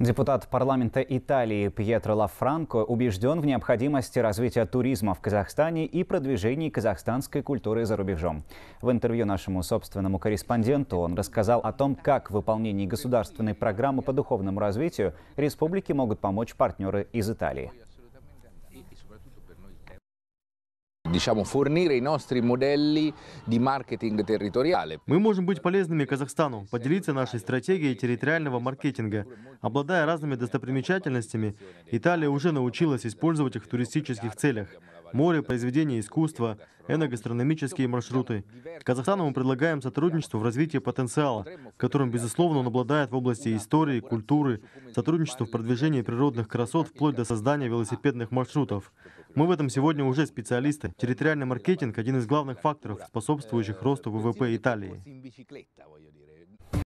Депутат парламента Италии Пьетро Лафранко убежден в необходимости развития туризма в Казахстане и продвижении казахстанской культуры за рубежом. В интервью нашему собственному корреспонденту он рассказал о том, как в выполнении государственной программы по духовному развитию республики могут помочь партнеры из Италии diciamo, fornire i nostri modelli di marketing territoriale. Мы можем быть полезными Казахстану, поделиться нашей стратегией территориального маркетинга. Обладая разными достопримечательностями, Италия уже научилась использовать их в туристических целях. Море, произведения искусства, эногастрономические маршруты. Казахстану мы предлагаем сотрудничество в развитии потенциала, которым, безусловно, он обладает в области истории, культуры, сотрудничество в продвижении природных красот вплоть до создания велосипедных маршрутов. Мы в этом сегодня уже специалисты. Территориальный маркетинг – один из главных факторов, способствующих росту ВВП Италии.